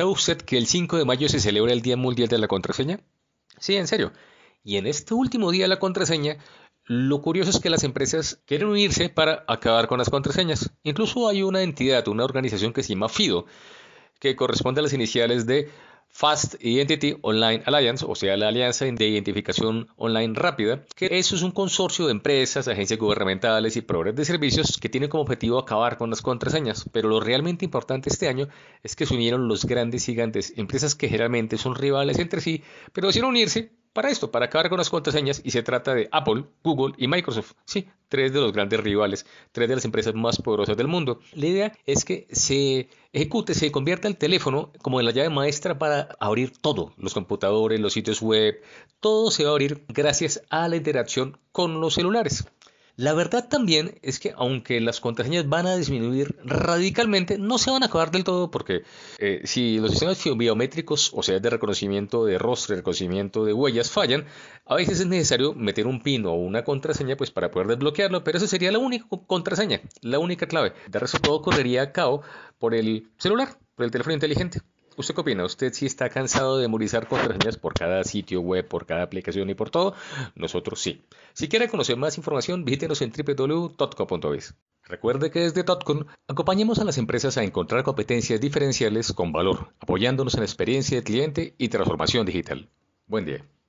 ¿Sabe usted que el 5 de mayo se celebra el Día Mundial de la Contraseña? Sí, en serio. Y en este último día de la contraseña, lo curioso es que las empresas quieren unirse para acabar con las contraseñas. Incluso hay una entidad, una organización que se llama FIDO, que corresponde a las iniciales de Fast Identity Online Alliance, o sea, la Alianza de Identificación Online Rápida, que eso es un consorcio de empresas, agencias gubernamentales y proveedores de servicios que tiene como objetivo acabar con las contraseñas. Pero lo realmente importante este año es que se unieron los grandes gigantes, empresas que generalmente son rivales entre sí, pero decidieron unirse para esto, para acabar con las contraseñas, y se trata de Apple, Google y Microsoft. Sí, tres de los grandes rivales, tres de las empresas más poderosas del mundo. La idea es que se ejecute, se convierta el teléfono como en la llave maestra para abrir todo, los computadores, los sitios web, todo se va a abrir gracias a la interacción con los celulares. La verdad también es que aunque las contraseñas van a disminuir radicalmente, no se van a acabar del todo porque eh, si los sistemas biométricos, o sea, de reconocimiento de rostro, y reconocimiento de huellas, fallan, a veces es necesario meter un pin o una contraseña pues para poder desbloquearlo, pero esa sería la única contraseña, la única clave. De resto todo correría a cabo por el celular, por el teléfono inteligente. ¿Usted qué opina? ¿Usted si sí está cansado de memorizar contraseñas por cada sitio web, por cada aplicación y por todo? Nosotros sí. Si quiere conocer más información, visítenos en www.totco.biz. Recuerde que desde Totcon acompañamos a las empresas a encontrar competencias diferenciales con valor, apoyándonos en la experiencia de cliente y transformación digital. Buen día.